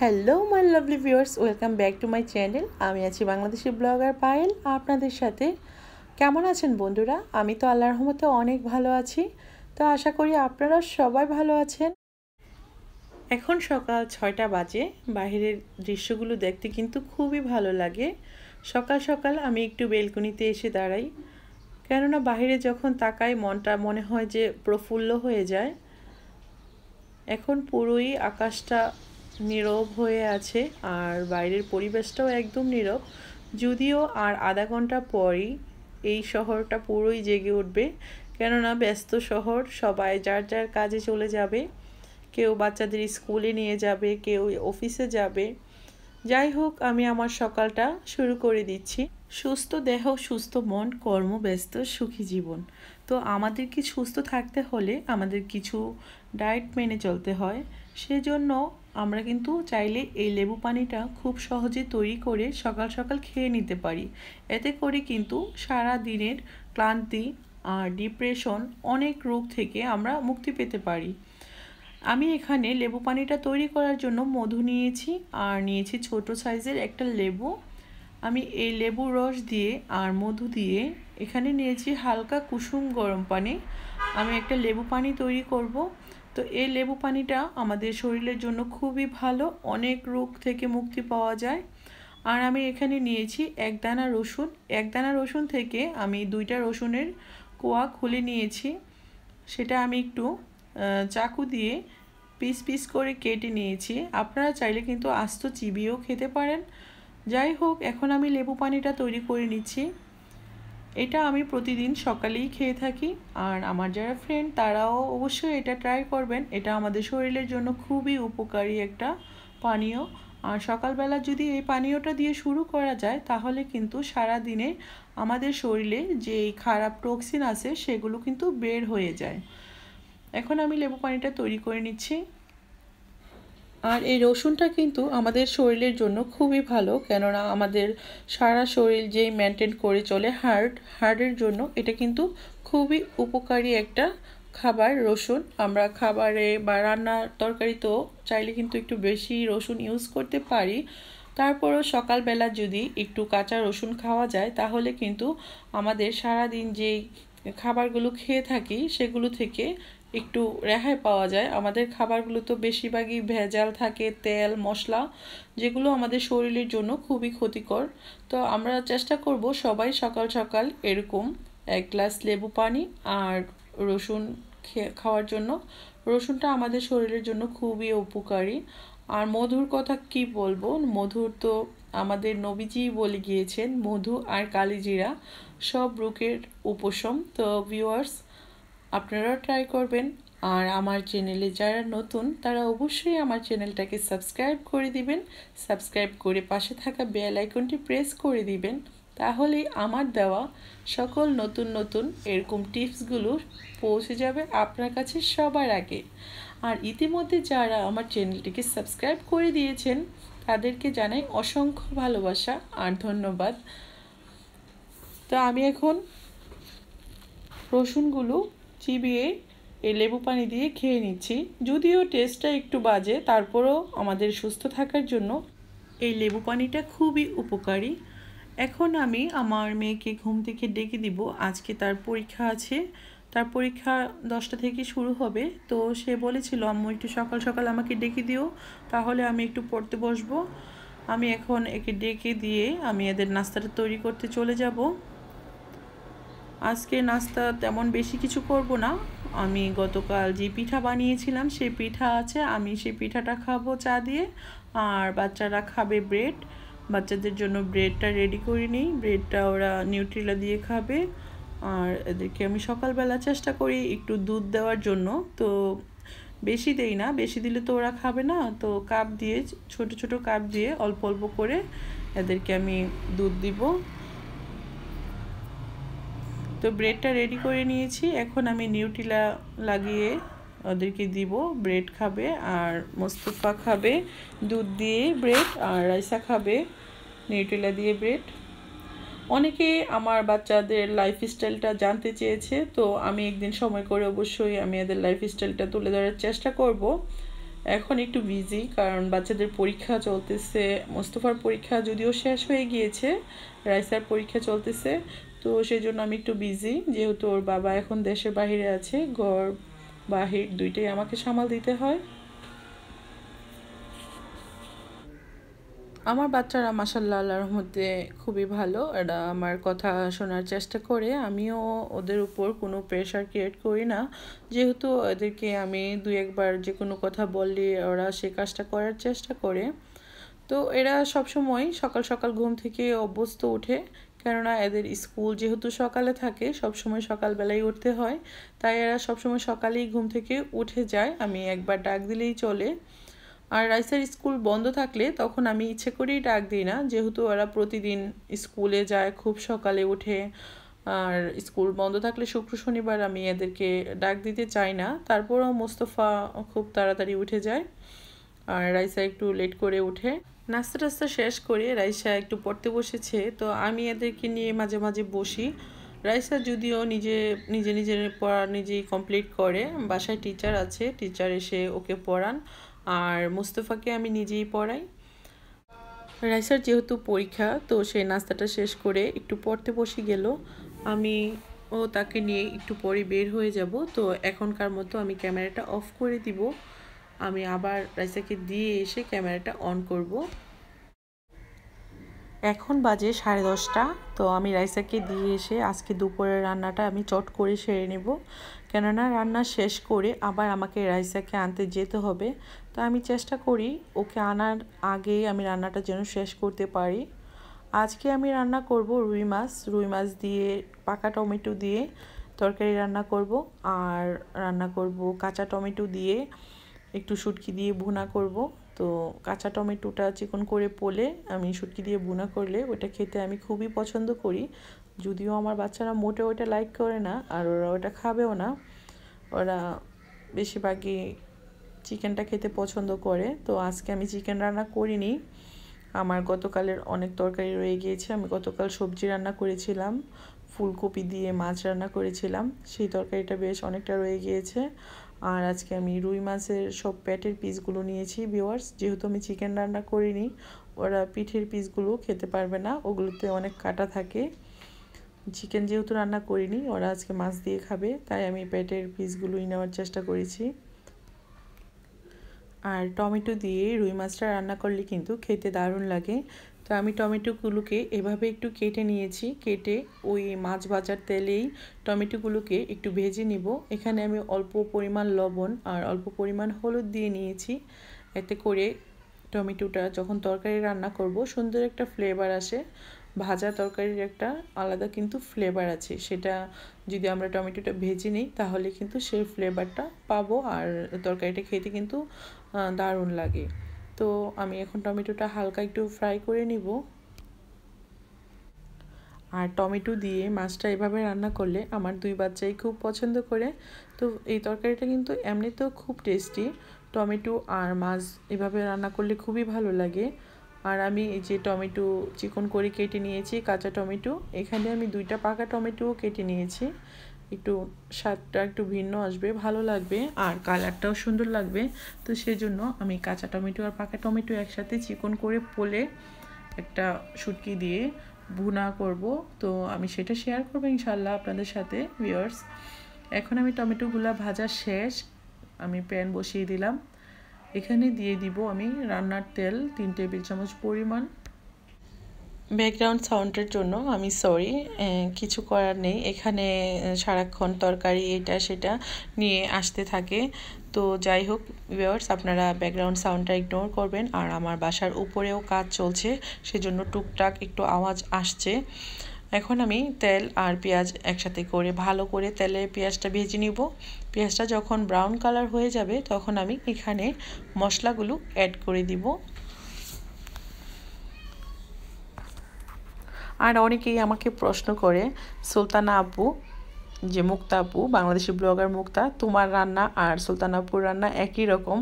Hello my lovely viewers welcome back to my channel আমি আছি Bangladeshi blogger Payel আপনাদের সাথে কেমন আছেন বন্ধুরা আমি তো আল্লাহ রহমতে অনেক ভালো আছি তো আশা করি আপনারা সবাই ভালো আছেন এখন সকাল ছয়টা বাজে বাহিরের দৃশ্যগুলো দেখতে কিন্তু খুবই ভালো লাগে সকাল সকাল আমি একটু বেলকুনিতে এসে দাঁড়াই কেননা বাহিরে যখন তাকাই মনটা মনে হয় যে প্রফুল্ল হয়ে যায় এখন পুরোই আকাশটা নীরব হয়ে আছে আর বাইরের পরিবেশটাও একদম নীরব যদিও আর আধা ঘন্টা পরই এই শহরটা পুরোই জেগে উঠবে কেননা ব্যস্ত শহর সবাই যার যার কাজে চলে যাবে কেউ বাচ্চাদের স্কুলে নিয়ে যাবে কেউ অফিসে যাবে যাই হোক আমি আমার সকালটা শুরু করে দিচ্ছি সুস্থ দেহ সুস্থ মন কর্মব্যস্ত সুখী জীবন তো আমাদের কি সুস্থ থাকতে হলে আমাদের কিছু ডায়েট মেনে চলতে হয় সেজন্য আমরা কিন্তু চাইলে এই লেবু পানিটা খুব সহজে তৈরি করে সকাল সকাল খেয়ে নিতে পারি এতে করে কিন্তু সারা দিনের ক্লান্তি আর ডিপ্রেশন অনেক রোগ থেকে আমরা মুক্তি পেতে পারি আমি এখানে লেবু পানিটা তৈরি করার জন্য মধু নিয়েছি আর নিয়েছি ছোট সাইজের একটা লেবু আমি এই লেবু রস দিয়ে আর মধু দিয়ে এখানে নিয়েছি হালকা কুসুম গরম পানি আমি একটা লেবু পানি তৈরি করব তো এই লেবু পানিটা আমাদের শরীরের জন্য খুবই ভালো অনেক রোগ থেকে মুক্তি পাওয়া যায় আর আমি এখানে নিয়েছি এক দানা রসুন এক দানা রসুন থেকে আমি দুইটা রসুনের কোয়া খুলে নিয়েছি সেটা আমি একটু চাকু দিয়ে পিস পিস করে কেটে নিয়েছি আপনারা চাইলে কিন্তু আস্ত চিবিয়েও খেতে পারেন যাই হোক এখন আমি লেবু পানিটা তৈরি করে নিচ্ছি এটা আমি প্রতিদিন সকালেই খেয়ে থাকি আর আমার যারা ফ্রেন্ড তারাও অবশ্যই এটা ট্রাই করবেন এটা আমাদের শরীরের জন্য খুবই উপকারী একটা পানীয় আর সকালবেলা যদি এই পানীয়টা দিয়ে শুরু করা যায় তাহলে কিন্তু সারা দিনে আমাদের শরীরে যে খারাপ টক্সিন আছে সেগুলো কিন্তু বের হয়ে যায় এখন আমি লেবু পানিটা তৈরি করে নিচ্ছি আর এই রসুনটা কিন্তু আমাদের শরীরের জন্য খুবই ভালো কেননা আমাদের সারা শরীর যেই মেনটেন করে চলে হার্ট হার্টের জন্য এটা কিন্তু খুবই উপকারী একটা খাবার রসুন আমরা খাবারে বা রান্নার তরকারিতেও চাইলে কিন্তু একটু বেশি রসুন ইউজ করতে পারি তারপরও সকালবেলা যদি একটু কাঁচা রসুন খাওয়া যায় তাহলে কিন্তু আমাদের সারা দিন যেই খাবারগুলো খেয়ে থাকি সেগুলো থেকে একটু রেহাই পাওয়া যায় আমাদের খাবারগুলো তো বেশিরভাগই ভেজাল থাকে তেল মশলা যেগুলো আমাদের শরীরের জন্য খুবই ক্ষতিকর তো আমরা চেষ্টা করব সবাই সকাল সকাল এরকম এক গ্লাস লেবু পানি আর রসুন খাওয়ার জন্য রসুনটা আমাদের শরীরের জন্য খুবই উপকারী আর মধুর কথা কি বলবো মধুর তো আমাদের নবীজি বলে গিয়েছেন মধু আর কালিজিরা সব রোগের উপশম তো ভিউয়ার্স আপনারাও ট্রাই করবেন আর আমার চ্যানেলে যারা নতুন তারা অবশ্যই আমার চ্যানেলটাকে সাবস্ক্রাইব করে দিবেন সাবস্ক্রাইব করে পাশে থাকা বেল আইকনটি প্রেস করে দিবেন তাহলে আমার দেওয়া সকল নতুন নতুন এরকম টিপসগুলো পৌঁছে যাবে আপনার কাছে সবার আগে আর ইতিমধ্যে যারা আমার চ্যানেলটিকে সাবস্ক্রাইব করে দিয়েছেন তাদেরকে জানাই অসংখ্য ভালোবাসা আর ধন্যবাদ তো আমি এখন রসুনগুলো চিবিয়ে এই লেবু পানি দিয়ে খেয়ে নিচ্ছি যদিও টেস্টটা একটু বাজে তারপরও আমাদের সুস্থ থাকার জন্য এই লেবু পানিটা খুবই উপকারী এখন আমি আমার মেয়েকে ঘুম থেকে ডেকে দিব আজকে তার পরীক্ষা আছে তার পরীক্ষা দশটা থেকে শুরু হবে তো সে বলেছিল আম্মু একটু সকাল সকাল আমাকে ডেকে দিও তাহলে আমি একটু পড়তে বসবো আমি এখন একে ডেকে দিয়ে আমি এদের নাস্তাটা তৈরি করতে চলে যাব আজকে নাস্তা তেমন বেশি কিছু করব না আমি গতকাল যে পিঠা বানিয়েছিলাম সেই পিঠা আছে আমি সেই পিঠাটা খাবো চা দিয়ে আর বাচ্চারা খাবে ব্রেড বাচ্চাদের জন্য ব্রেডটা রেডি করে নিই ব্রেডটা ওরা নিউট্রিলা দিয়ে খাবে আর এদেরকে আমি সকালবেলা চেষ্টা করি একটু দুধ দেওয়ার জন্য তো বেশি দেই না বেশি দিলে তো ওরা খাবে না তো কাপ দিয়ে ছোট ছোট কাপ দিয়ে অল্প অল্প করে এদেরকে আমি দুধ দিব তো ব্রেডটা রেডি করে নিয়েছি এখন আমি নিউটিলা লাগিয়ে ওদেরকে দিব ব্রেড খাবে আর মোস্তফা খাবে দুধ দিয়ে ব্রেড আর রাইসা খাবে নিউটিলা দিয়ে ব্রেড অনেকে আমার বাচ্চাদের লাইফ স্টাইলটা জানতে চেয়েছে তো আমি একদিন সময় করে অবশ্যই আমি এদের লাইফ স্টাইলটা তুলে ধরার চেষ্টা করব এখন একটু বিজি কারণ বাচ্চাদের পরীক্ষা চলতেছে মোস্তফার পরীক্ষা যদিও শেষ হয়ে গিয়েছে রাইসার পরীক্ষা চলতেছে তো সেই জন্য আমি একটু বিজি যেহেতু ওর বাবা এখন দেশের বাহিরে আছে ঘর বাহির দুইটাই আমাকে সামাল দিতে হয় আমার বাচ্চারা মাসাল্লা আল্লাহর মধ্যে খুবই ভালো এরা আমার কথা শোনার চেষ্টা করে আমিও ওদের উপর কোনো প্রেশার ক্রিয়েট করি না যেহেতু ওদেরকে আমি দু একবার যে কোনো কথা বললে ওরা সে কাজটা করার চেষ্টা করে তো এরা সবসময় সকাল সকাল ঘুম থেকে অভ্যস্ত উঠে কেননা এদের স্কুল যেহেতু সকালে থাকে সবসময় সকালবেলায় উঠতে হয় তাই এরা সবসময় সকালেই ঘুম থেকে উঠে যায় আমি একবার ডাক দিলেই চলে আর রাইসার স্কুল বন্ধ থাকলে তখন আমি ইচ্ছে করেই ডাক দিই না যেহেতু ওরা প্রতিদিন স্কুলে যায় খুব সকালে উঠে আর স্কুল বন্ধ থাকলে শুক্র শনিবার আমি এদেরকে ডাক দিতে চাই না তারপরও মোস্তফা খুব তাড়াতাড়ি উঠে যায় আর রাইসা একটু লেট করে উঠে নাস্তা টাস্তা শেষ করে রাইসা একটু পড়তে বসেছে তো আমি এদেরকে নিয়ে মাঝে মাঝে বসি রাইসা যদিও নিজে নিজে নিজের পড়া নিজেই কমপ্লিট করে বাসায় টিচার আছে টিচার এসে ওকে পড়ান আর মুস্তফাকে আমি নিজেই পড়াই রাইসার যেহেতু পরীক্ষা তো সে নাস্তাটা শেষ করে একটু পড়তে বসে গেল আমি ও তাকে নিয়ে একটু পরে বের হয়ে যাব তো এখনকার মতো আমি ক্যামেরাটা অফ করে দিব আমি আবার রাইসাকে দিয়ে এসে ক্যামেরাটা অন করব এখন বাজে সাড়ে দশটা তো আমি রাইসাকে দিয়ে এসে আজকে দুপুরের রান্নাটা আমি চট করে সেরে নেব কেননা রান্না শেষ করে আবার আমাকে রাইসাকে আনতে যেতে হবে তো আমি চেষ্টা করি ওকে আনার আগে আমি রান্নাটা যেন শেষ করতে পারি আজকে আমি রান্না করব রুই মাছ রুই মাছ দিয়ে পাকা টমেটো দিয়ে তরকারি রান্না করব আর রান্না করব কাঁচা টমেটো দিয়ে একটু শুটকি দিয়ে ভুনা করব তো কাঁচা টমেটোটা চিকন করে পোলে আমি শুটকি দিয়ে ভুনা করলে ওটা খেতে আমি খুবই পছন্দ করি যদিও আমার বাচ্চারা মোটে ওটা লাইক করে না আর ওরা ওটা খাবেও না ওরা বেশিরভাগই চিকেনটা খেতে পছন্দ করে তো আজকে আমি চিকেন রান্না করিনি আমার গতকালের অনেক তরকারি রয়ে গিয়েছে আমি গতকাল সবজি রান্না করেছিলাম ফুলকপি দিয়ে মাছ রান্না করেছিলাম সেই তরকারিটা বেশ অনেকটা রয়ে গিয়েছে আর আজকে আমি রুই মাছের সব প্যাটের পিসগুলো নিয়েছি ভিওয়ার্স যেহেতু আমি চিকেন রান্না করিনি ওরা পিঠের পিসগুলো খেতে পারবে না ওগুলোতে অনেক কাটা থাকে চিকেন যেহেতু রান্না করিনি ওরা আজকে মাছ দিয়ে খাবে তাই আমি প্যাটের পিসগুলোই নেওয়ার চেষ্টা করেছি আর টমেটো দিয়ে রুই মাছটা রান্না করলে কিন্তু খেতে দারুণ লাগে তো আমি টমেটোগুলোকে এভাবে একটু কেটে নিয়েছি কেটে ওই মাছ ভাজার তেলেই টমেটোগুলোকে একটু ভেজে নিব এখানে আমি অল্প পরিমাণ লবণ আর অল্প পরিমাণ হলুদ দিয়ে নিয়েছি এতে করে টমেটোটা যখন তরকারি রান্না করব সুন্দর একটা ফ্লেভার আসে ভাজা তরকারির একটা আলাদা কিন্তু ফ্লেভার আছে সেটা যদি আমরা টমেটোটা ভেজে নিই তাহলে কিন্তু সেই ফ্লেভারটা পাবো আর তরকারিটা খেতে কিন্তু দারুণ লাগে তো আমি এখন টমেটোটা হালকা একটু ফ্রাই করে নিব আর টমেটো দিয়ে মাছটা এভাবে রান্না করলে আমার দুই বাচ্চাই খুব পছন্দ করে তো এই তরকারিটা কিন্তু এমনিতেও খুব টেস্টি টমেটো আর মাছ এভাবে রান্না করলে খুবই ভালো লাগে আর আমি এই যে টমেটো চিকন করে কেটে নিয়েছি কাঁচা টমেটো এখানে আমি দুইটা পাকা টমেটোও কেটে নিয়েছি একটু স্বাদটা একটু ভিন্ন আসবে ভালো লাগবে আর কালারটাও সুন্দর লাগবে তো সেজন্য আমি কাঁচা টমেটো আর পাকা টমেটো একসাথে চিকন করে পোলে একটা সুটকি দিয়ে ভুনা করব তো আমি সেটা শেয়ার করবো ইনশাল্লাহ আপনাদের সাথে ভিওর্স এখন আমি টমেটোগুলো ভাজা শেষ আমি প্যান বসিয়ে দিলাম এখানে দিয়ে দিব আমি রান্নার তেল তিন টেবিল চামচ পরিমাণ ব্যাকগ্রাউন্ড সাউন্ডের জন্য আমি সরি কিছু করার নেই এখানে সারাক্ষণ তরকারি এটা সেটা নিয়ে আসতে থাকে তো যাই হোক ভিউয়ার্স আপনারা ব্যাকগ্রাউন্ড সাউন্ডটা ইগনোর করবেন আর আমার বাসার উপরেও কাজ চলছে সেজন্য টুকটাক একটু আওয়াজ আসছে এখন আমি তেল আর পেঁয়াজ একসাথে করে ভালো করে তেলে পেঁয়াজটা ভেজে নিব পেঁয়াজটা যখন ব্রাউন কালার হয়ে যাবে তখন আমি এখানে মশলাগুলো অ্যাড করে দিব আর অনেকেই আমাকে প্রশ্ন করে সুলতানা আপু যে মুক্তা আপু বাংলাদেশি ব্লগার মুক্তা তোমার রান্না আর সুলতানা আপুর রান্না একই রকম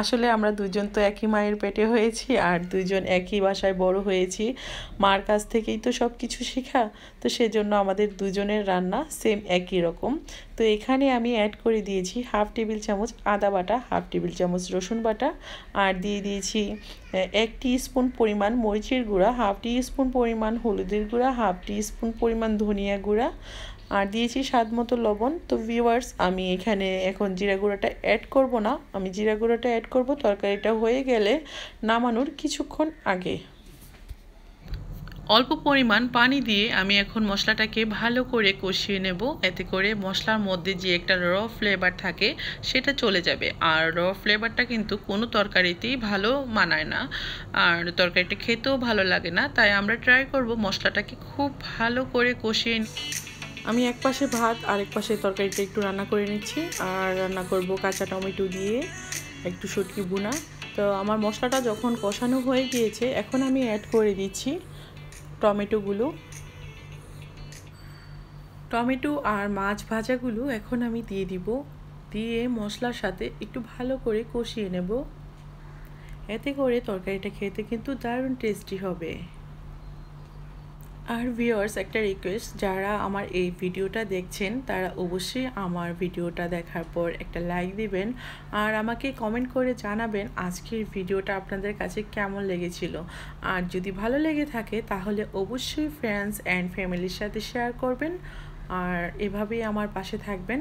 আসলে আমরা দুজন তো একই মায়ের পেটে হয়েছি আর দুজন একই বাসায় বড় হয়েছি মার কাছ থেকেই তো সব কিছু শেখা তো সেজন্য আমাদের দুজনের রান্না সেম একই রকম তো এখানে আমি অ্যাড করে দিয়েছি হাফ টেবিল চামচ আদা বাটা হাফ টেবিল চামচ রসুন বাটা আর দিয়ে দিয়েছি এক স্পুন পরিমাণ মরিচের গুঁড়া হাফ স্পুন পরিমাণ হলুদের গুঁড়া হাফ স্পুন পরিমাণ ধনিয়া গুঁড়া আর দিয়েছি স্বাদ মতো লবণ তো ভিউয়ার্স আমি এখানে এখন জিরা গুঁড়োটা অ্যাড করব না আমি জিরা গুঁড়োটা অ্যাড করব তরকারিটা হয়ে গেলে নামানোর কিছুক্ষণ আগে অল্প পরিমাণ পানি দিয়ে আমি এখন মশলাটাকে ভালো করে কষিয়ে নেব এতে করে মশলার মধ্যে যে একটা র ফ্লেভার থাকে সেটা চলে যাবে আর র ফ্লেভারটা কিন্তু কোনো তরকারিতেই ভালো মানায় না আর তরকারিটা খেতেও ভালো লাগে না তাই আমরা ট্রাই করব মশলাটাকে খুব ভালো করে কষিয়ে আমি এক পাশে ভাত আর এক পাশে তরকারিটা একটু রান্না করে নিচ্ছি আর রান্না করব কাঁচা টমেটো দিয়ে একটু সটকি বুনা তো আমার মশলাটা যখন কষানো হয়ে গিয়েছে এখন আমি অ্যাড করে দিচ্ছি টমেটোগুলো টমেটো আর মাছ ভাজাগুলো এখন আমি দিয়ে দিব দিয়ে মশলার সাথে একটু ভালো করে কষিয়ে নেব এতে করে তরকারিটা খেতে কিন্তু দারুণ টেস্টি হবে আর ভিউয়ার্স একটা রিকোয়েস্ট যারা আমার এই ভিডিওটা দেখছেন তারা অবশ্যই আমার ভিডিওটা দেখার পর একটা লাইক দিবেন আর আমাকে কমেন্ট করে জানাবেন আজকের ভিডিওটা আপনাদের কাছে কেমন লেগেছিল আর যদি ভালো লেগে থাকে তাহলে অবশ্যই ফ্রেন্ডস অ্যান্ড ফ্যামিলির সাথে শেয়ার করবেন আর এভাবেই আমার পাশে থাকবেন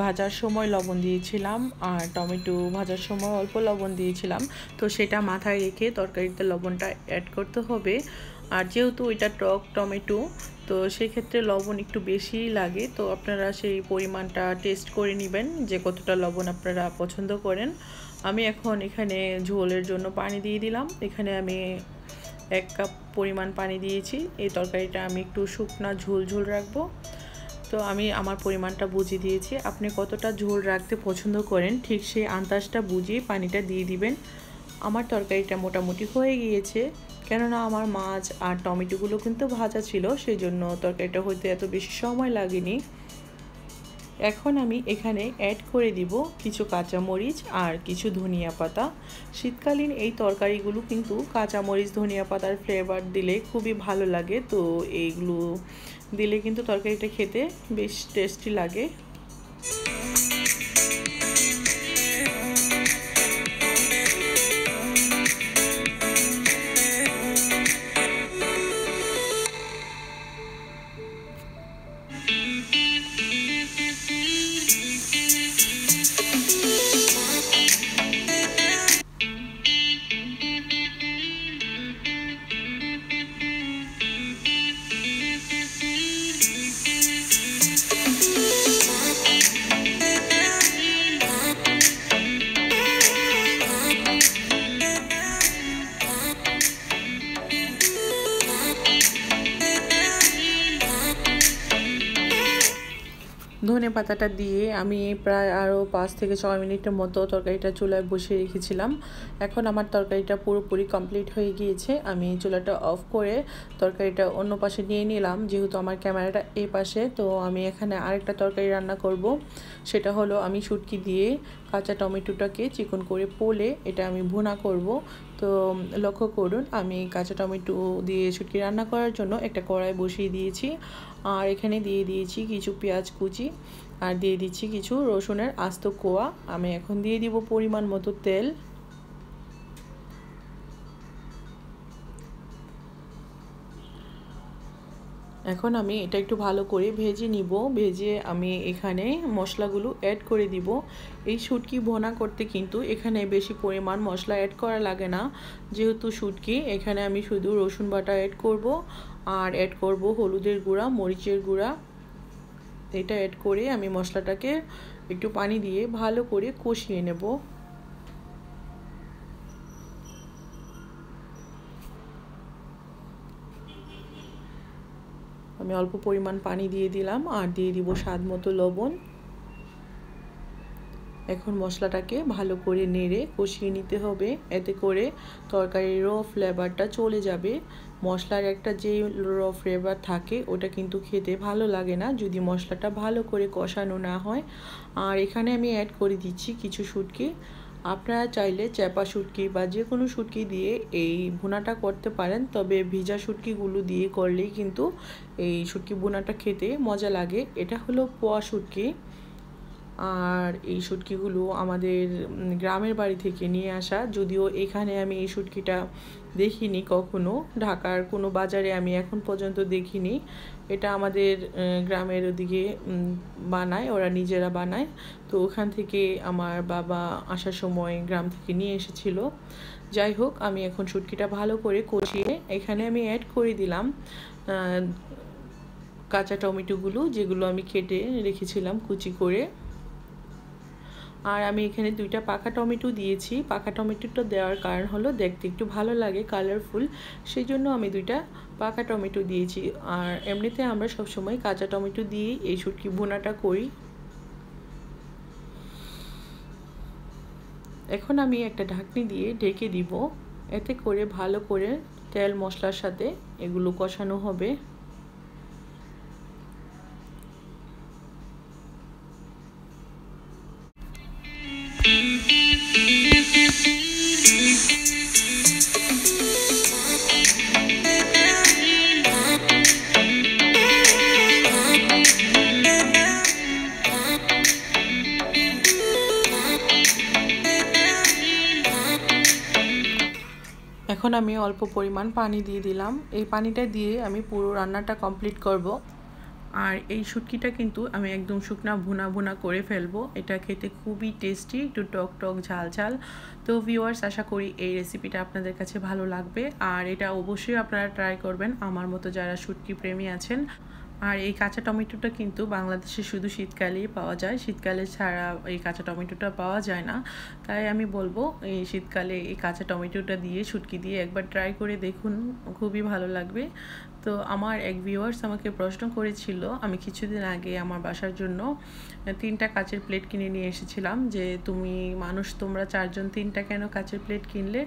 ভাজার সময় লবণ দিয়েছিলাম আর টমেটো ভাজার সময় অল্প লবণ দিয়েছিলাম তো সেটা মাথায় রেখে তরকারিতে লবণটা অ্যাড করতে হবে আর যেহেতু এটা টক টমেটো তো সেক্ষেত্রে লবণ একটু বেশি লাগে তো আপনারা সেই পরিমাণটা টেস্ট করে নেবেন যে কতটা লবণ আপনারা পছন্দ করেন আমি এখন এখানে ঝোলের জন্য পানি দিয়ে দিলাম এখানে আমি এক কাপ পরিমাণ পানি দিয়েছি এই তরকারিটা আমি একটু শুকনা ঝোল ঝোল রাখবো তো আমি আমার পরিমাণটা বুঝিয়ে দিয়েছি আপনি কতটা ঝোল রাখতে পছন্দ করেন ঠিক সেই আন্দাজটা বুঝিয়ে পানিটা দিয়ে দিবেন আমার তরকারিটা মোটামুটি হয়ে গিয়েছে কেননা আমার মাছ আর টমেটোগুলো কিন্তু ভাজা ছিল সেই জন্য তরকারিটা হতে এত বেশি সময় লাগেনি এখন আমি এখানে অ্যাড করে দিব কিছু কাঁচামরিচ আর কিছু ধনিয়া পাতা শীতকালীন এই তরকারিগুলো কিন্তু কাঁচামরিচ ধনিয়া পাতার ফ্লেভার দিলে খুবই ভালো লাগে তো এইগুলো দিলে কিন্তু তরকারিটা খেতে বেশ টেস্টি লাগে পাতাটা দিয়ে আমি প্রায় আরও পাঁচ থেকে ছয় মিনিটের মতো তরকারিটা চুলায় বসিয়ে রেখেছিলাম এখন আমার তরকারিটা পুরোপুরি কমপ্লিট হয়ে গিয়েছে আমি চুলাটা অফ করে তরকারিটা অন্য পাশে নিয়ে নিলাম যেহেতু আমার ক্যামেরাটা এ পাশে তো আমি এখানে আরেকটা তরকারি রান্না করব সেটা হলো আমি সুটকি দিয়ে কাঁচা টমেটোটাকে চিকন করে পোলে এটা আমি ভুনা করব তো লক্ষ্য করুন আমি কাঁচা টমেটো দিয়ে সুটকি রান্না করার জন্য একটা কড়াই বসিয়ে দিয়েছি আর এখানে দিয়ে দিয়েছি কিছু পেঁয়াজ কুচি আর দিয়ে দিচ্ছি কিছু রসুনের আস্ত কোয়া আমি এখন দিয়ে দিব পরিমাণ মতো তেল এখন আমি এটা একটু ভালো করে ভেজে নিব ভেজে আমি এখানে মশলাগুলো অ্যাড করে দিব এই সুটকি ভোনা করতে কিন্তু এখানে বেশি পরিমাণ মশলা অ্যাড করা লাগে না যেহেতু সুটকি এখানে আমি শুধু রসুন বাটা অ্যাড করব আর অ্যাড করব হলুদের গুঁড়া মরিচের গুঁড়া এটা অ্যাড করে আমি মশলাটাকে একটু পানি দিয়ে ভালো করে কষিয়ে নেব আমি অল্প পরিমাণ পানি দিয়ে দিলাম আর দিয়ে দিব স্বাদ মতো লবণ এখন মশলাটাকে ভালো করে নেড়ে কষিয়ে নিতে হবে এতে করে তরকারির র ফ্লেভারটা চলে যাবে মশলার একটা যে র ফ্লেভার থাকে ওটা কিন্তু খেতে ভালো লাগে না যদি মশলাটা ভালো করে কষানো না হয় আর এখানে আমি অ্যাড করে দিচ্ছি কিছু শুটকি আপনারা চাইলে চ্যাপা শুটকি বা যে কোনো শুটকি দিয়ে এই ভুনাটা করতে পারেন তবে ভিজা শুটকিগুলো দিয়ে করলেই কিন্তু এই শুটকি বোনাটা খেতে মজা লাগে এটা হলো পোয়া শুটকি আর এই শুটকিগুলো আমাদের গ্রামের বাড়ি থেকে নিয়ে আসা যদিও এখানে আমি এই শুটকিটা দেখিনি কখনো ঢাকার কোনো বাজারে আমি এখন পর্যন্ত দেখিনি এটা আমাদের গ্রামের ওদিকে বানায় ওরা নিজেরা বানায় তো ওখান থেকে আমার বাবা আসার সময় গ্রাম থেকে নিয়ে এসেছিল যাই হোক আমি এখন শুটকিটা ভালো করে কষিয়ে এখানে আমি অ্যাড করে দিলাম কাঁচা টমেটোগুলো যেগুলো আমি কেটে রেখেছিলাম কুচি করে আর আমি এখানে দুইটা পাকা টমেটো দিয়েছি পাকা টমেটোটা দেওয়ার কারণ হলো দেখতে একটু ভালো লাগে কালারফুল সেই জন্য আমি দুইটা পাকা টমেটো দিয়েছি আর এমনিতে আমরা সবসময় কাঁচা টমেটো দিয়েই এই শুটকি বোনাটা করি এখন আমি একটা ঢাকনি দিয়ে ঢেকে দিব এতে করে ভালো করে তেল মশলার সাথে এগুলো কষানো হবে আমি অল্প পরিমাণ পানি দিয়ে দিলাম এই পানিটা দিয়ে আমি পুরো রান্নাটা কমপ্লিট করব। আর এই শুটকিটা কিন্তু আমি একদম শুকনা ভুনা ভুনা করে ফেলবো এটা খেতে খুবই টেস্টি একটু টক টক ঝাল ঝাল তো ভিউয়ার্স আশা করি এই রেসিপিটা আপনাদের কাছে ভালো লাগবে আর এটা অবশ্যই আপনারা ট্রাই করবেন আমার মতো যারা শুটকি প্রেমী আছেন আর এই কাঁচা টমেটোটা কিন্তু বাংলাদেশে শুধু শীতকালেই পাওয়া যায় শীতকালে ছাড়া এই কাঁচা টমেটোটা পাওয়া যায় না তাই আমি বলবো এই শীতকালে এই কাঁচা টমেটোটা দিয়ে শুটকি দিয়ে একবার ট্রাই করে দেখুন খুবই ভালো লাগবে তো আমার এক ভিউয়ার্স আমাকে প্রশ্ন করেছিল আমি কিছুদিন আগে আমার বাসার জন্য তিনটা কাচের প্লেট কিনে নিয়ে এসেছিলাম যে তুমি মানুষ তোমরা চারজন তিনটা কেন কাচের প্লেট কিনলে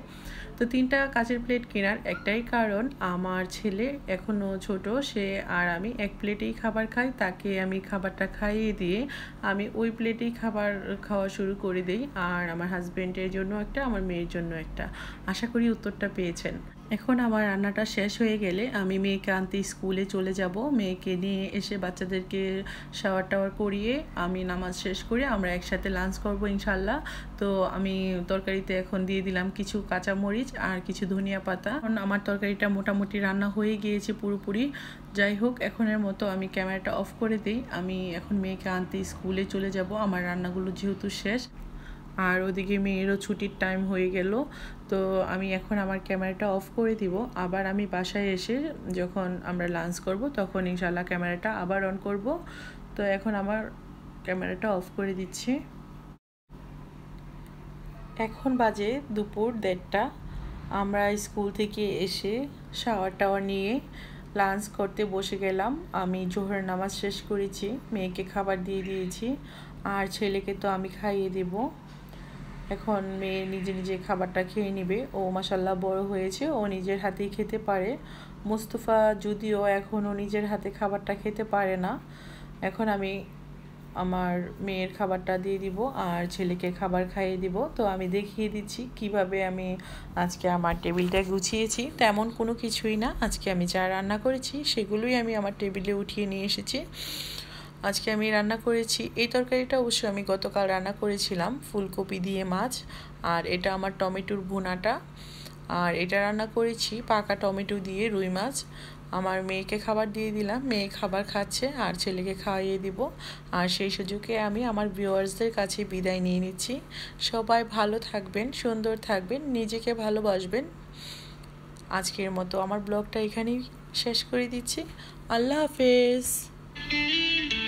তো তিনটা কাচের প্লেট কেনার একটাই কারণ আমার ছেলে এখনও ছোট সে আর আমি এক প্লেটেই খাবার খাই তাকে আমি খাবারটা খাইয়ে দিয়ে আমি ওই প্লেটেই খাবার খাওয়া শুরু করে দিই আর আমার হাজব্যান্ডের জন্য একটা আমার মেয়ের জন্য একটা আশা করি উত্তরটা পেয়েছেন এখন আমার রান্নাটা শেষ হয়ে গেলে আমি মেয়েকে আনতে স্কুলে চলে যাব মেয়েকে নিয়ে এসে বাচ্চাদেরকে শাওয়ার টাওয়ার করিয়ে আমি নামাজ শেষ করে আমরা একসাথে লাঞ্চ করব ইনশাল্লাহ তো আমি তরকারিতে এখন দিয়ে দিলাম কিছু কাঁচামরিচ আর কিছু ধনিয়া পাতা কারণ আমার তরকারিটা মোটামুটি রান্না হয়ে গিয়েছে পুরোপুরি যাই হোক এখনের মতো আমি ক্যামেরাটা অফ করে দিই আমি এখন মেয়েকে আনতে স্কুলে চলে যাব আমার রান্নাগুলো যেহেতু শেষ আর ওদিকে মেয়েরও ছুটির টাইম হয়ে গেল তো আমি এখন আমার ক্যামেরাটা অফ করে দিব আবার আমি বাসায় এসে যখন আমরা লাঞ্চ করব তখন ইনশাল্লাহ ক্যামেরাটা আবার অন করব তো এখন আমার ক্যামেরাটা অফ করে দিচ্ছি এখন বাজে দুপুর দেড়টা আমরা স্কুল থেকে এসে শাওয়ার টাওয়ার নিয়ে লাঞ্চ করতে বসে গেলাম আমি জোহরের নামাজ শেষ করেছি মেয়েকে খাবার দিয়ে দিয়েছি আর ছেলেকে তো আমি খাইয়ে দেবো এখন মেয়ে নিজে নিজে খাবারটা খেয়ে নিবে ও মাসাল্লাহ বড় হয়েছে ও নিজের হাতেই খেতে পারে মুস্তফা যদিও এখনও নিজের হাতে খাবারটা খেতে পারে না এখন আমি আমার মেয়ের খাবারটা দিয়ে দিব আর ছেলেকে খাবার খাইয়ে দিব তো আমি দেখিয়ে দিচ্ছি কিভাবে আমি আজকে আমার টেবিলটা গুছিয়েছি তেমন কোনো কিছুই না আজকে আমি যা রান্না করেছি সেগুলোই আমি আমার টেবিলে উঠিয়ে নিয়ে এসেছি আজকে আমি রান্না করেছি এই তরকারিটা অবশ্যই আমি গতকাল রান্না করেছিলাম ফুলকপি দিয়ে মাছ আর এটা আমার টমেটোর ভুনাটা আর এটা রান্না করেছি পাকা টমেটো দিয়ে রুই মাছ আমার মেয়েকে খাবার দিয়ে দিলাম মেয়ে খাবার খাচ্ছে আর ছেলেকে খাওয়িয়ে দিব আর সেই সুযোগে আমি আমার ভিউয়ার্সদের কাছে বিদায় নিয়ে নিচ্ছি সবাই ভালো থাকবেন সুন্দর থাকবেন নিজেকে ভালোবাসবেন আজকের মতো আমার ব্লগটা এখানেই শেষ করে দিচ্ছি আল্লাহ হাফেজ